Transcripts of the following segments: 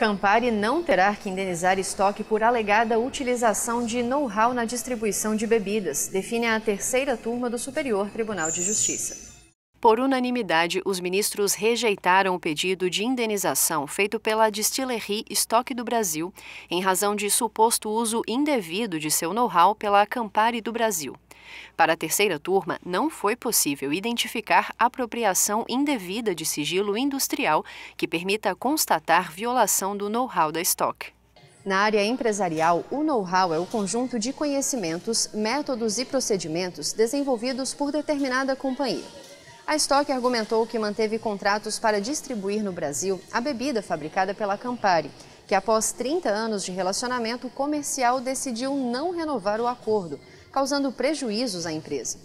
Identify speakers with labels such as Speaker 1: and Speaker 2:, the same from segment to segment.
Speaker 1: Campari não terá que indenizar estoque por alegada utilização de know-how na distribuição de bebidas, define a terceira turma do Superior Tribunal de Justiça. Por unanimidade, os ministros rejeitaram o pedido de indenização feito pela Distillerie Estoque do Brasil, em razão de suposto uso indevido de seu know-how pela Campari do Brasil. Para a terceira turma, não foi possível identificar apropriação indevida de sigilo industrial que permita constatar violação do know-how da Stock. Na área empresarial, o know-how é o conjunto de conhecimentos, métodos e procedimentos desenvolvidos por determinada companhia. A Stock argumentou que manteve contratos para distribuir no Brasil a bebida fabricada pela Campari, que após 30 anos de relacionamento comercial decidiu não renovar o acordo, causando prejuízos à empresa.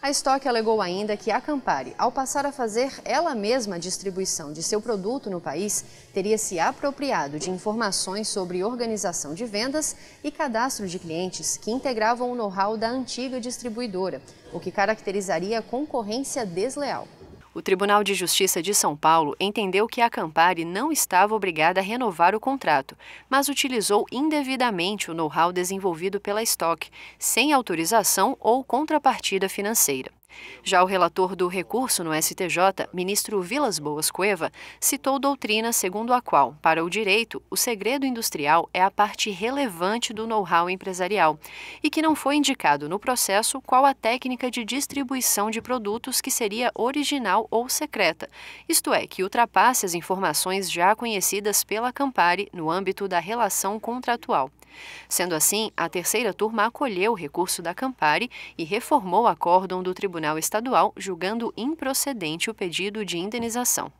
Speaker 1: A Stock alegou ainda que a Campari, ao passar a fazer ela mesma a distribuição de seu produto no país, teria se apropriado de informações sobre organização de vendas e cadastro de clientes que integravam o know-how da antiga distribuidora, o que caracterizaria concorrência desleal o Tribunal de Justiça de São Paulo entendeu que a Campari não estava obrigada a renovar o contrato, mas utilizou indevidamente o know-how desenvolvido pela Stock, sem autorização ou contrapartida financeira. Já o relator do recurso no STJ, ministro Vilas Boas Cueva, citou doutrina segundo a qual, para o direito, o segredo industrial é a parte relevante do know-how empresarial e que não foi indicado no processo qual a técnica de distribuição de produtos que seria original ou secreta, isto é, que ultrapasse as informações já conhecidas pela Campari no âmbito da relação contratual. Sendo assim, a terceira turma acolheu o recurso da Campari e reformou o acórdão do Tribunal Estadual, julgando improcedente o pedido de indenização.